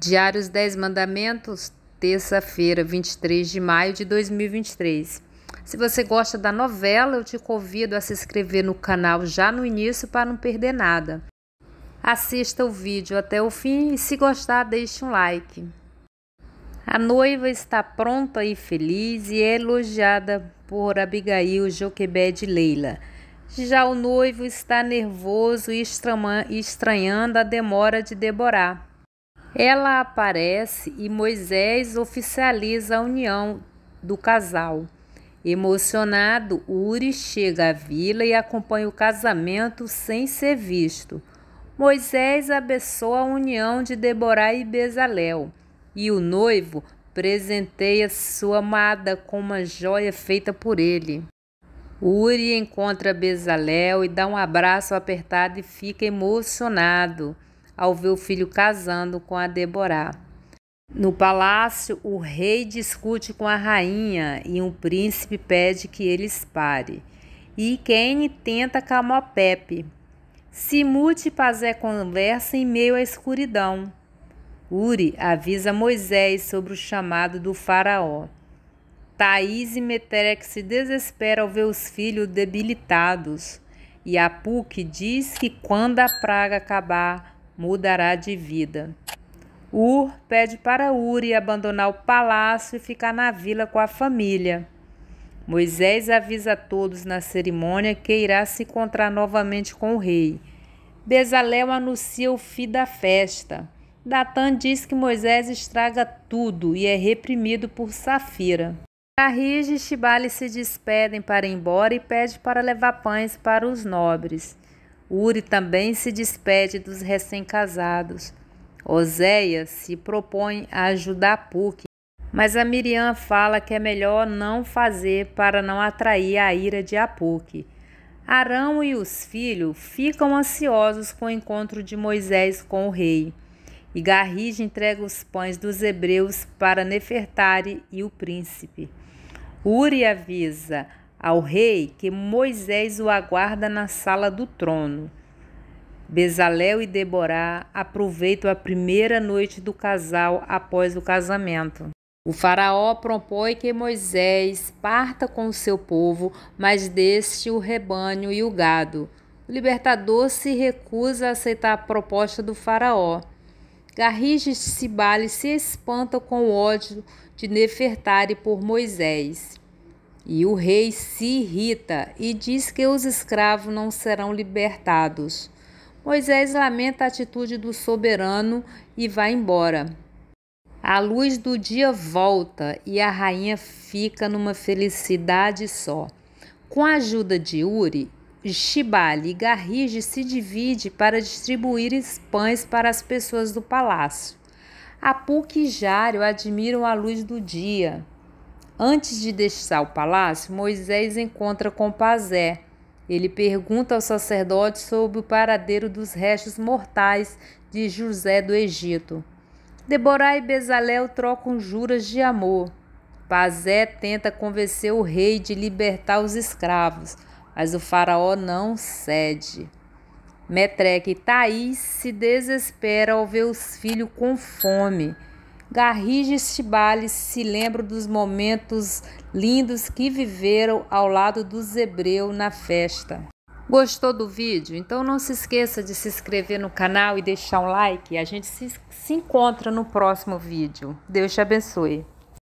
Diário Os Dez Mandamentos, terça-feira, 23 de maio de 2023. Se você gosta da novela, eu te convido a se inscrever no canal já no início para não perder nada. Assista o vídeo até o fim e, se gostar, deixe um like. A noiva está pronta e feliz e é elogiada por Abigail, Joquebed e Leila. Já o noivo está nervoso e estranhando a demora de Deborah. Ela aparece e Moisés oficializa a união do casal. Emocionado, Uri chega à vila e acompanha o casamento sem ser visto. Moisés abençoa a união de Deborá e Bezalel, e o noivo presenteia sua amada com uma joia feita por ele. Uri encontra Bezalel e dá um abraço apertado e fica emocionado ao ver o filho casando com a Deborá. No palácio, o rei discute com a rainha e um príncipe pede que eles pare. E Kane tenta calmar Pepe. Simute e Pazé conversam em meio à escuridão. Uri avisa Moisés sobre o chamado do faraó. Thaís e Meterec se desesperam ao ver os filhos debilitados. E Apuque diz que quando a praga acabar, mudará de vida. Ur pede para Uri abandonar o palácio e ficar na vila com a família. Moisés avisa a todos na cerimônia que irá se encontrar novamente com o rei. Bezalel anuncia o fim da festa. Datan diz que Moisés estraga tudo e é reprimido por Safira. Carrige e Shibale se despedem para ir embora e pede para levar pães para os nobres. Uri também se despede dos recém-casados. Oséias se propõe a ajudar Puck, mas a Miriam fala que é melhor não fazer para não atrair a ira de Apuque. Arão e os filhos ficam ansiosos com o encontro de Moisés com o rei. E Garrige entrega os pães dos hebreus para Nefertari e o príncipe. Uri avisa: ao rei que Moisés o aguarda na sala do trono. Bezalel e Deborá aproveitam a primeira noite do casal após o casamento. O faraó propõe que Moisés parta com o seu povo, mas deixe o rebanho e o gado. O libertador se recusa a aceitar a proposta do faraó. Garrige Sibale se espanta com o ódio de Nefertari por Moisés. E o rei se irrita e diz que os escravos não serão libertados. Moisés lamenta a atitude do soberano e vai embora. A luz do dia volta e a rainha fica numa felicidade só. Com a ajuda de Uri, Shibali e Garrige se divide para distribuir pães para as pessoas do palácio. Apuk e Jário admiram a luz do dia. Antes de deixar o palácio, Moisés encontra com Pazé. Ele pergunta ao sacerdote sobre o paradeiro dos restos mortais de José do Egito. Deborah e Bezalel trocam juras de amor. Pazé tenta convencer o rei de libertar os escravos, mas o faraó não cede. Metreque e Thaís se desespera ao ver os filhos com fome. Garrige Chibales se lembra dos momentos lindos que viveram ao lado do Zebreu na festa. Gostou do vídeo? Então não se esqueça de se inscrever no canal e deixar um like. A gente se, se encontra no próximo vídeo. Deus te abençoe.